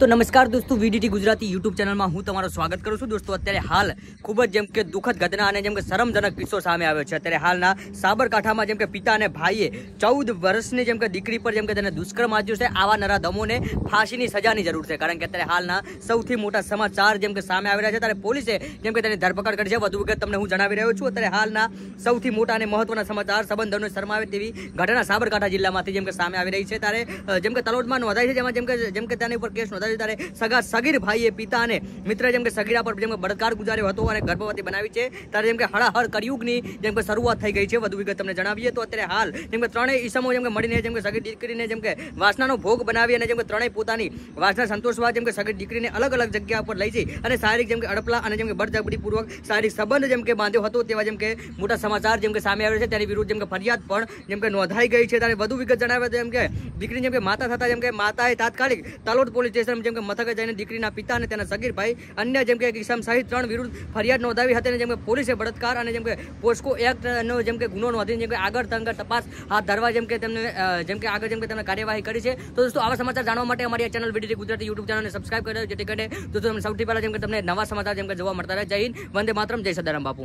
તો નમસ્કાર દોસ્તો વીડીટી ગુજરાતી યુટ્યુબ ચેનલમાં હું તમારું સ્વાગત કરું છું દોસ્તો અત્યારે હાલ ખૂબ જ જેમ કે દુઃખદ ઘટના અને જેમ કે શરમજનક કિસ્સો સામે આવ્યો છે અત્યારે હાલના સાબરકાંઠામાં જેમ કે પિતા અને ભાઈએ ચૌદ વર્ષની જેમ કે દીકરી પર જેમ કે તેને દુષ્કર્મ આચ્યું છે આવા નરાધમોને ફાંસીની સજાની જરૂર છે કારણ કે અત્યારે હાલના સૌથી મોટા સમાચાર જેમ કે સામે આવી રહ્યા છે ત્યારે પોલીસે જેમ કે તેની ધરપકડ કરી છે વધુ વિગત તમને હું જણાવી રહ્યો છું અત્યારે હાલના સૌથી મોટા અને મહત્વના સમાચાર સંબંધોને શરમાવે તેવી ઘટના સાબરકાંઠા જિલ્લામાંથી જેમ કે સામે આવી રહી છે ત્યારે જેમ કે તલોદમાં નોંધાય છે જેમાં જેમ કે જેમ કે તેની ઉપર કેસ નોંધાઈ હતા સગા સગીર ભાઈએ પિતા અને મિત્ર જેમ કે સગીરા પર જેમ કે બળકાર ગુજાર્યો હતો અને ગર્ભવતી બનાવી છે ત્યારે જેમ કે હળાહળ કળયુગની જેમ કે શરૂઆત થઈ ગઈ છે વધુ વિગત તમને જણાવીએ તો અત્યારે હાલ જેમ કે ત્રણેય ઈસમો જેમ કે મળીને જેમ કે સગીર દીકરીને જેમ કે વાસનાનો ભોગ બનાવી અને જેમ કે ત્રણેય પોતાની વાસના સંતોષવા જેમ કે સગીર દીકરીને અલગ અલગ જગ્યા પર લઈ જઈ અને શારીરિક જેમ કે અડપલા અને જેમ કે બળજબરીપૂર્વક શારીરિક સંબંધ જેમ કે બાંધ્યો હતો તેવા જેમ કે મોટા સમાચાર જેમ કે સામે આવ્યો છે તેની વિરુદ્ધ જેમ કે ફરિયાદ પણ જેમ કે નોંધાઈ ગઈ છે ત્યારે વધુ વિગત જણાવે જેમ કે દીકરી જેમ કે માતા થતા જેમ કે માતાએ તાત્કાલિક તાલોડ પોલીસ સ્ટેશન ઇસમ જેમ કે મથકે જઈને દીકરીના પિતા અને તેના સગીરભાઈ અન્ય જેમ કે ઇસમ સહિત ત્રણ વિરુદ્ધ ફરિયાદ નોંધાવી હતી અને જેમ કે પોલીસે બળાત્કાર અને જેમ કે પોસ્કો એક્ટનો જેમ કે ગુનો નોંધીને જેમ કે આગળ તંગર તપાસ હાથ ધરવા જેમ કે તેમને જેમ કે આગળ જેમ કે તેમને કાર્યવાહી કરી છે તો દોસ્તો આવા સમાચાર જાણવા માટે અમારી આ ચેનલ વિડીયો ગુજરાતી યુટ્યુબ ચેનલને સબસ્ક્રાઈબ કરી જેથી કરીને દોસ્તો સૌથી પહેલાં જેમ કે તમને નવા સમાચાર જેમ કે જોવા મળતા રહે જય હિન્દ વંદે માત્રમ જય સદારામ બાપુ